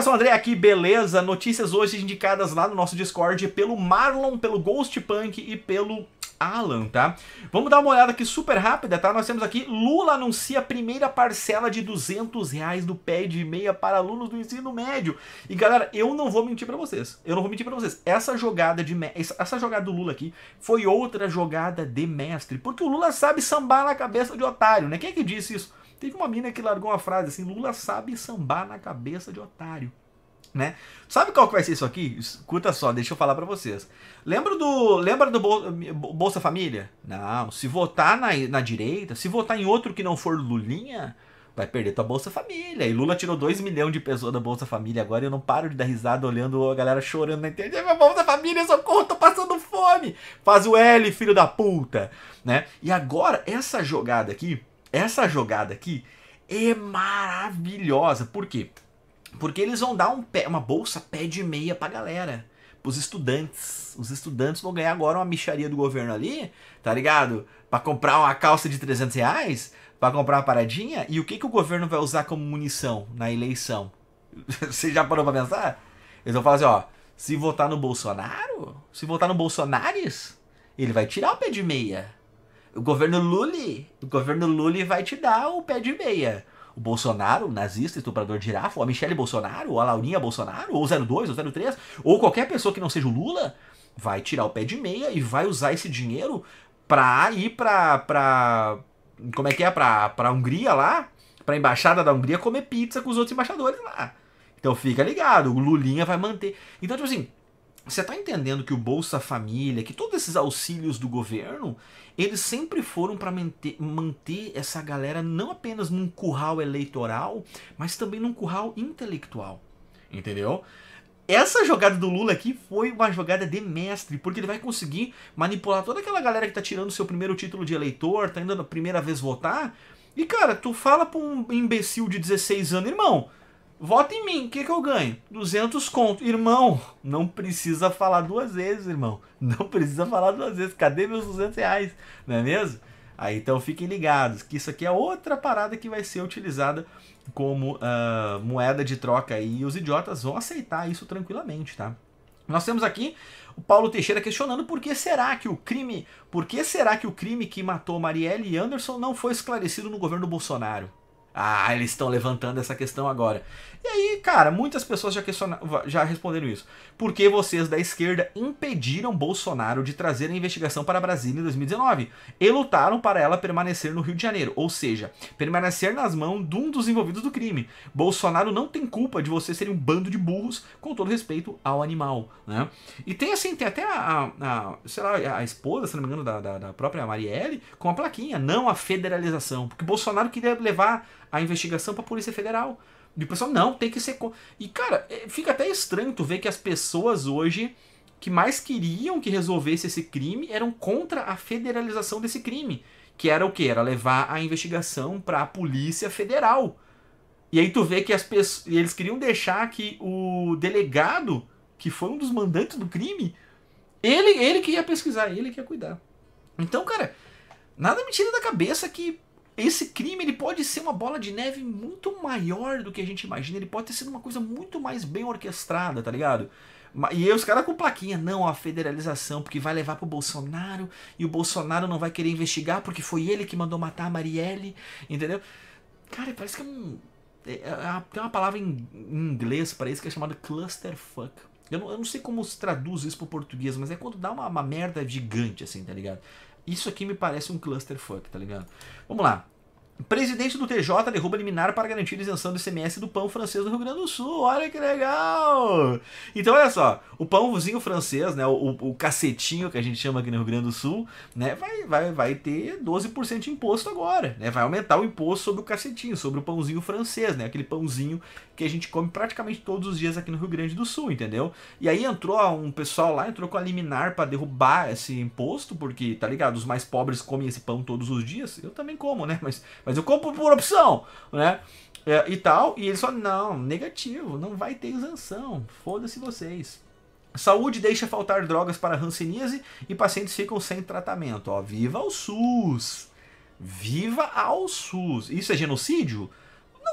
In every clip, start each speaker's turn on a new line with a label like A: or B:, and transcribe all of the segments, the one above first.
A: pessoal, André aqui, beleza? Notícias hoje indicadas lá no nosso Discord pelo Marlon, pelo Ghost Punk e pelo Alan, tá? Vamos dar uma olhada aqui super rápida, tá? Nós temos aqui, Lula anuncia a primeira parcela de 200 reais do pé de meia para alunos do ensino médio. E galera, eu não vou mentir para vocês, eu não vou mentir para vocês. Essa jogada de essa jogada do Lula aqui foi outra jogada de mestre, porque o Lula sabe sambar na cabeça de otário, né? Quem é que disse isso? Teve uma mina que largou uma frase assim: Lula sabe sambar na cabeça de otário. Né? Sabe qual que vai ser isso aqui? Escuta só, deixa eu falar para vocês. Lembra do, lembra do eh, Bolsa Família? Não, se votar na, na direita, se votar em outro que não for Lulinha, vai perder tua Bolsa Família. E Lula tirou 2 milhões de pessoas da Bolsa Família agora eu não paro de dar risada olhando a galera chorando na né? internet. Minha Bolsa Família, socorro, tô passando fome! Faz o L, filho da puta! Né? E agora, essa jogada aqui essa jogada aqui é maravilhosa. Por quê? Porque eles vão dar um pé, uma bolsa pé de meia pra galera. Pros estudantes. Os estudantes vão ganhar agora uma micharia do governo ali, tá ligado? Pra comprar uma calça de 300 reais, pra comprar uma paradinha. E o que, que o governo vai usar como munição na eleição? Você já parou pra pensar? Eles vão falar assim, ó. Se votar no Bolsonaro, se votar no Bolsonares, ele vai tirar o pé de meia. O governo Lully, o governo Lully vai te dar o pé de meia. O Bolsonaro, o nazista, estuprador de girafa, ou a Michelle Bolsonaro, ou a Laurinha Bolsonaro, ou 02, ou 03, ou qualquer pessoa que não seja o Lula, vai tirar o pé de meia e vai usar esse dinheiro pra ir pra. pra como é que é? Pra, pra Hungria lá, pra embaixada da Hungria comer pizza com os outros embaixadores lá. Então fica ligado, o Lulinha vai manter. Então, tipo assim, você está entendendo que o Bolsa Família, que todos esses auxílios do governo, eles sempre foram para manter, essa galera não apenas num curral eleitoral, mas também num curral intelectual. Entendeu? essa jogada do Lula aqui foi uma jogada de mestre, porque ele vai conseguir manipular toda aquela galera que tá tirando seu primeiro título de eleitor, tá indo a primeira vez votar. E cara, tu fala pra um imbecil de 16 anos, irmão, Vota em mim, o que, que eu ganho? 200 conto. Irmão, não precisa falar duas vezes, irmão. Não precisa falar duas vezes. Cadê meus 200 reais? Não é mesmo? Aí, então fiquem ligados, que isso aqui é outra parada que vai ser utilizada como uh, moeda de troca e os idiotas vão aceitar isso tranquilamente, tá? Nós temos aqui o Paulo Teixeira questionando por que será que o crime, por que será que o crime que matou Marielle Anderson não foi esclarecido no governo Bolsonaro? Ah, eles estão levantando essa questão agora. E aí, cara, muitas pessoas já, já responderam isso. Por que vocês da esquerda impediram Bolsonaro de trazer a investigação para Brasília em 2019 e lutaram para ela permanecer no Rio de Janeiro? Ou seja, permanecer nas mãos de um dos envolvidos do crime. Bolsonaro não tem culpa de você serem um bando de burros, com todo respeito ao animal. Né? E tem assim, tem até a, a, a, lá, a esposa, se não me engano, da, da, da própria Marielle, com a plaquinha, não a federalização. Porque Bolsonaro queria levar a investigação para a Polícia Federal. E o pessoal, não, tem que ser. E, cara, é, fica até estranho tu ver que as pessoas hoje que mais queriam que resolvesse esse crime eram contra a federalização desse crime. Que era o que? Era levar a investigação para a Polícia Federal. E aí tu vê que as pessoas. Eles queriam deixar que o delegado, que foi um dos mandantes do crime, ele, ele que ia pesquisar, ele que ia cuidar. Então, cara, nada me tira da cabeça que esse crime ele pode ser uma bola de neve muito maior do que a gente imagina. Ele pode ter sido uma coisa muito mais bem orquestrada, tá ligado? E aí os caras com plaquinha, não, a federalização, porque vai levar pro Bolsonaro e o Bolsonaro não vai querer investigar porque foi ele que mandou matar a Marielle, entendeu? Cara, parece que é um. É, é, é tem uma palavra em, em inglês para isso que é chamada clusterfuck. Eu não, eu não sei como se traduz isso pro português, mas é quando dá uma, uma merda gigante, assim, tá ligado? Isso aqui me parece um clusterfuck, tá ligado? Vamos lá. Presidente do TJ derruba liminar para garantir isenção do ICMS do pão francês no Rio Grande do Sul. Olha que legal! Então, olha só, o pãozinho francês, né, o, o cacetinho que a gente chama aqui no Rio Grande do Sul, né, vai, vai, vai ter 12% de imposto agora. Né, vai aumentar o imposto sobre o cacetinho, sobre o pãozinho francês, né, aquele pãozinho que a gente come praticamente todos os dias aqui no Rio Grande do Sul, entendeu? E aí entrou um pessoal lá, entrou com a liminar para derrubar esse imposto, porque, tá ligado, os mais pobres comem esse pão todos os dias. Eu também como, né, mas, mas mas eu compro por opção, né? É, e tal, e ele só, não, negativo, não vai ter isenção, foda-se vocês. Saúde deixa faltar drogas para ranceníase e pacientes ficam sem tratamento. Ó, viva o SUS! Viva ao SUS! Isso é genocídio?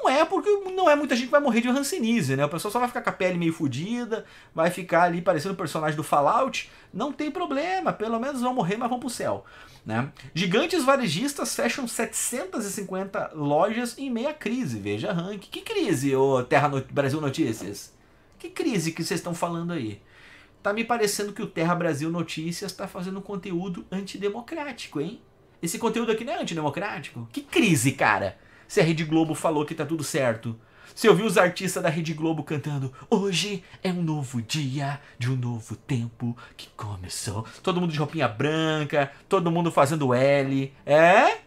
A: Não é porque não é muita gente que vai morrer de rancinise, né? O pessoal só vai ficar com a pele meio fodida, vai ficar ali parecendo o personagem do Fallout. Não tem problema, pelo menos vão morrer, mas vão pro céu. Né? Gigantes varejistas fecham 750 lojas em meia crise. Veja Rank, Que crise, ô Terra no... Brasil Notícias? Que crise que vocês estão falando aí? Tá me parecendo que o Terra Brasil Notícias está fazendo conteúdo antidemocrático, hein? Esse conteúdo aqui não é antidemocrático? Que crise, cara! se a Rede Globo falou que tá tudo certo. Se eu vi os artistas da Rede Globo cantando Hoje é um novo dia de um novo tempo que começou. Todo mundo de roupinha branca, todo mundo fazendo L. É?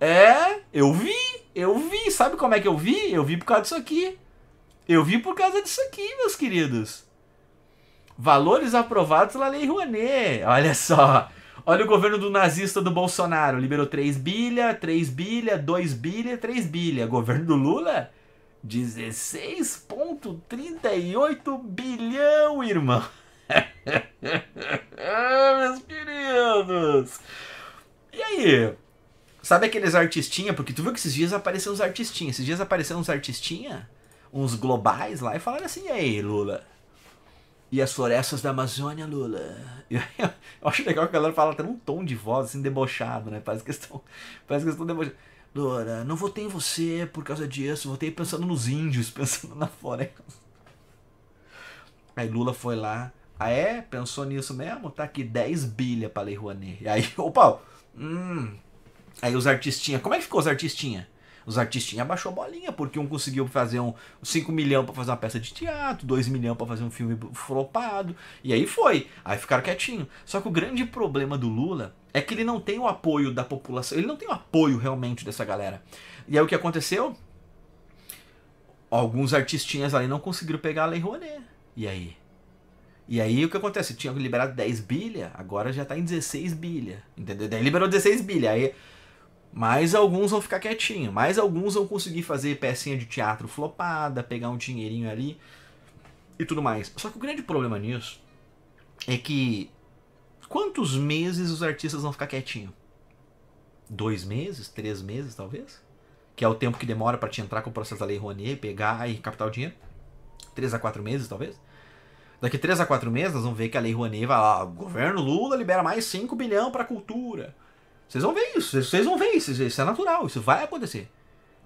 A: É? Eu vi, eu vi. Sabe como é que eu vi? Eu vi por causa disso aqui. Eu vi por causa disso aqui, meus queridos. Valores aprovados na Lei Rouanet. Olha só. Olha o governo do nazista do Bolsonaro. Liberou 3 bilha, 3 bilha, 2 bilha, 3 bilha. Governo do Lula? 16,38 bilhão, irmão. Meus queridos. E aí? Sabe aqueles artistinha? Porque tu viu que esses dias apareceram uns artistinha. Esses dias apareceram uns artistinha, uns globais lá, e falaram assim: e aí, Lula? e as florestas da Amazônia, Lula. Eu, acho legal que a galera fala até num tom de voz assim debochado, né? Parece questão, parece questão debochada. Lula, não votei em você por causa disso, votei pensando nos índios, pensando na floresta. Aí Lula foi lá, ah é? Pensou nisso mesmo? Tá aqui 10 bilha pra Lei Rouanet. E aí, opa, hum. Aí os artistinha, como é que ficou os artistinha? Os artistinhas abaixou a bolinha, porque um conseguiu fazer um 5 milhão para fazer uma peça de teatro, 2 milhão para fazer um filme flopado, e aí foi. Aí ficaram quietinho. Só que o grande problema do Lula é que ele não tem o apoio da população, ele não tem o apoio realmente dessa galera. E aí o que aconteceu? Alguns artistinhas ali não conseguiram pegar a Lei Rouanet. E aí? E aí o que acontece? Tinha liberado 10 bilha, agora já tá em 16 bilha. Entendeu? Daí liberou 16 bilha. Aí mais alguns vão ficar quietinho, mais alguns vão conseguir fazer pecinha de teatro flopada, pegar um dinheirinho ali e tudo mais. Só que o grande problema nisso é que quantos meses os artistas vão ficar quietinho? Dois meses, três meses talvez, que é o tempo que demora para te entrar com o processo da lei Rouanet, pegar e captar o dinheiro. Três a quatro meses talvez. Daqui três a quatro meses nós vamos ver que a lei Rouanet vai lá, o governo Lula libera mais 5 bilhão para cultura. Vocês vão ver isso, vocês vão ver isso, isso é natural, isso vai acontecer.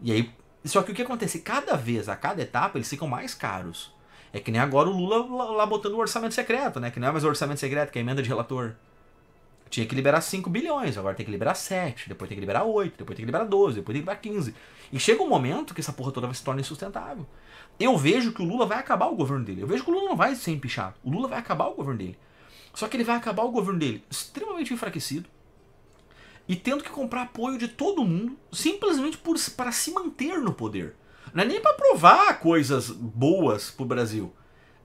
A: E aí, só que o que acontece? Cada vez, a cada etapa, eles ficam mais caros. É que nem agora o Lula lá, botando o orçamento secreto, né? Que não é mais o orçamento secreto, que é a emenda de relator. Tinha que liberar 5 bilhões, agora tem que liberar 7, depois tem que liberar 8, depois tem que liberar 12, depois tem que liberar 15. E chega um momento que essa porra toda vai se tornar insustentável. Eu vejo que o Lula vai acabar o governo dele. Eu vejo que o Lula não vai ser empichado. O Lula vai acabar o governo dele. Só que ele vai acabar o governo dele extremamente enfraquecido, e tendo que comprar apoio de todo mundo simplesmente para se manter no poder. Não é nem para provar coisas boas para o Brasil.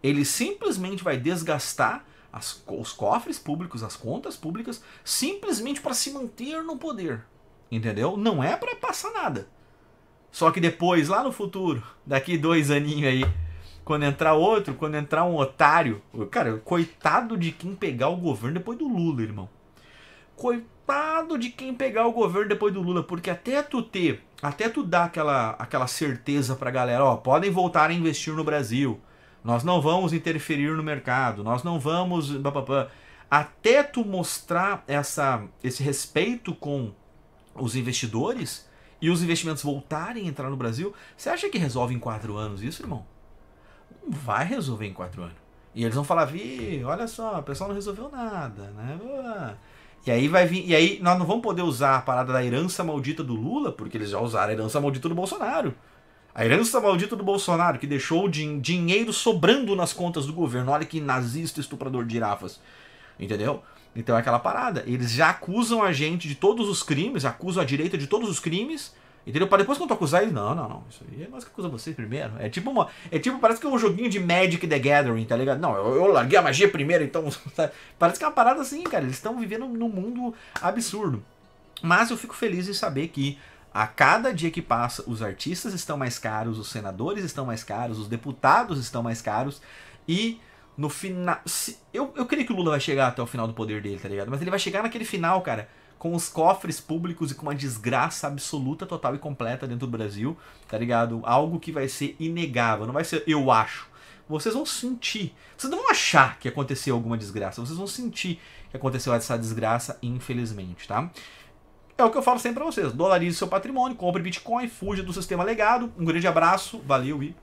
A: Ele simplesmente vai desgastar as, os cofres públicos, as contas públicas, simplesmente para se manter no poder. Entendeu? Não é para passar nada. Só que depois, lá no futuro, daqui dois aninhos aí, quando entrar outro, quando entrar um otário. Cara, coitado de quem pegar o governo depois do Lula, irmão coitado de quem pegar o governo depois do Lula, porque até tu ter, até tu dar aquela, aquela certeza pra galera, ó, podem voltar a investir no Brasil, nós não vamos interferir no mercado, nós não vamos. Até tu mostrar essa, esse respeito com os investidores e os investimentos voltarem a entrar no Brasil, você acha que resolve em quatro anos isso, irmão? Não vai resolver em quatro anos. E eles vão falar, vi, olha só, o pessoal não resolveu nada, né? E aí vai vir. E aí nós não vamos poder usar a parada da herança maldita do Lula, porque eles já usaram a herança maldita do Bolsonaro. A herança maldita do Bolsonaro, que deixou din dinheiro sobrando nas contas do governo. Olha que nazista estuprador de girafas. Entendeu? Então é aquela parada. Eles já acusam a gente de todos os crimes, acusam a direita de todos os crimes, Entendeu? Para depois quando tu acusar ele, não, não, não. Isso aí é nós que acusamos vocês primeiro. É tipo uma. É tipo, parece que é um joguinho de Magic the Gathering, tá ligado? Não, eu, eu larguei a magia primeiro, então. Tá? parece que é uma parada assim, cara. Eles estão vivendo num mundo absurdo. Mas eu fico feliz em saber que a cada dia que passa, os artistas estão mais caros, os senadores estão mais caros, os deputados estão mais caros. E no final. Eu, eu creio que o Lula vai chegar até o final do poder dele, tá ligado? Mas ele vai chegar naquele final, cara com os cofres públicos e com uma desgraça absoluta, total e completa dentro do Brasil, tá ligado? Algo que vai ser inegável, não vai ser eu acho. Vocês vão sentir, vocês não vão achar que aconteceu alguma desgraça, vocês vão sentir que aconteceu essa desgraça, infelizmente, tá? É o que eu falo sempre pra vocês: dolarize seu patrimônio, compre Bitcoin, fuja do sistema legado. Um grande abraço, valeu e